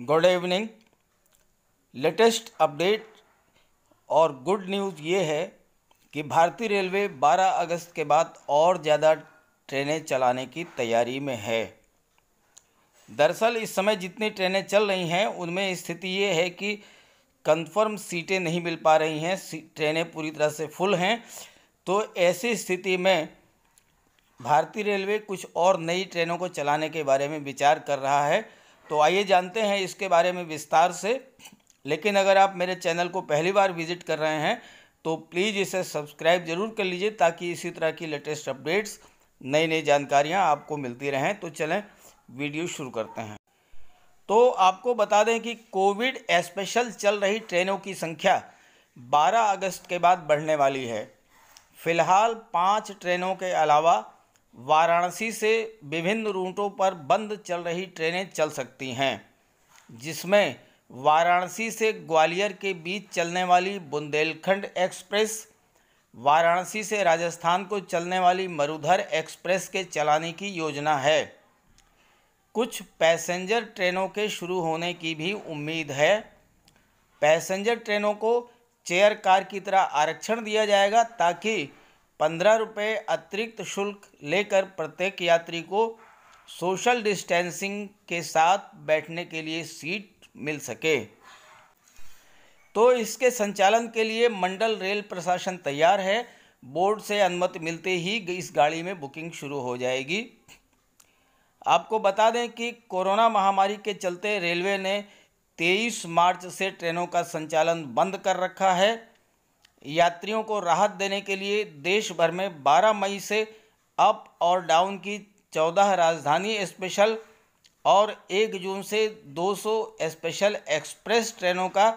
Good evening latest update और good news ये है कि भारतीय रेलवे 12 अगस्त के बाद और ज़्यादा ट्रेनें चलाने की तैयारी में है दरअसल इस समय जितनी ट्रेनें चल रही हैं उनमें स्थिति ये है कि कंफर्म सीटें नहीं मिल पा रही हैं ट्रेनें पूरी तरह से फुल हैं तो ऐसी स्थिति में भारतीय रेलवे कुछ और नई ट्रेनों को चलाने के बारे में विचार कर रहा है तो आइए जानते हैं इसके बारे में विस्तार से लेकिन अगर आप मेरे चैनल को पहली बार विजिट कर रहे हैं तो प्लीज़ इसे सब्सक्राइब जरूर कर लीजिए ताकि इसी तरह की लेटेस्ट अपडेट्स नई नई जानकारियाँ आपको मिलती रहें तो चलें वीडियो शुरू करते हैं तो आपको बता दें कि कोविड स्पेशल चल रही ट्रेनों की संख्या 12 अगस्त के बाद बढ़ने वाली है फिलहाल पाँच ट्रेनों के अलावा वाराणसी से विभिन्न रूटों पर बंद चल रही ट्रेनें चल सकती हैं जिसमें वाराणसी से ग्वालियर के बीच चलने वाली बुंदेलखंड एक्सप्रेस वाराणसी से राजस्थान को चलने वाली मरुधर एक्सप्रेस के चलाने की योजना है कुछ पैसेंजर ट्रेनों के शुरू होने की भी उम्मीद है पैसेंजर ट्रेनों को चेयर कार की तरह आरक्षण दिया जाएगा ताकि पंद्रह रुपये अतिरिक्त शुल्क लेकर प्रत्येक यात्री को सोशल डिस्टेंसिंग के साथ बैठने के लिए सीट मिल सके तो इसके संचालन के लिए मंडल रेल प्रशासन तैयार है बोर्ड से अनुमति मिलते ही इस गाड़ी में बुकिंग शुरू हो जाएगी आपको बता दें कि कोरोना महामारी के चलते रेलवे ने 23 मार्च से ट्रेनों का संचालन बंद कर रखा है यात्रियों को राहत देने के लिए देश भर में 12 मई से अप और डाउन की 14 राजधानी स्पेशल और 1 जून से 200 स्पेशल एक्सप्रेस ट्रेनों का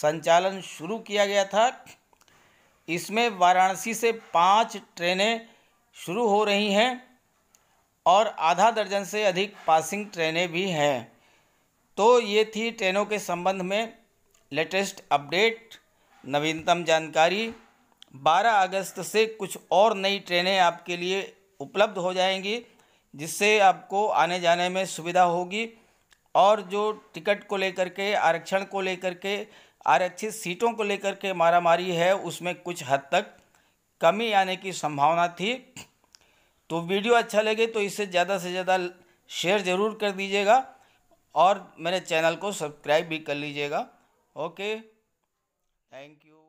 संचालन शुरू किया गया था इसमें वाराणसी से पाँच ट्रेनें शुरू हो रही हैं और आधा दर्जन से अधिक पासिंग ट्रेनें भी हैं तो ये थी ट्रेनों के संबंध में लेटेस्ट अपडेट नवीनतम जानकारी 12 अगस्त से कुछ और नई ट्रेनें आपके लिए उपलब्ध हो जाएंगी जिससे आपको आने जाने में सुविधा होगी और जो टिकट को लेकर के आरक्षण को लेकर के आरक्षित सीटों को लेकर के मारामारी है उसमें कुछ हद तक कमी आने की संभावना थी तो वीडियो अच्छा लगे तो इसे ज़्यादा से ज़्यादा शेयर ज़रूर कर दीजिएगा और मेरे चैनल को सब्सक्राइब भी कर लीजिएगा ओके Thank you.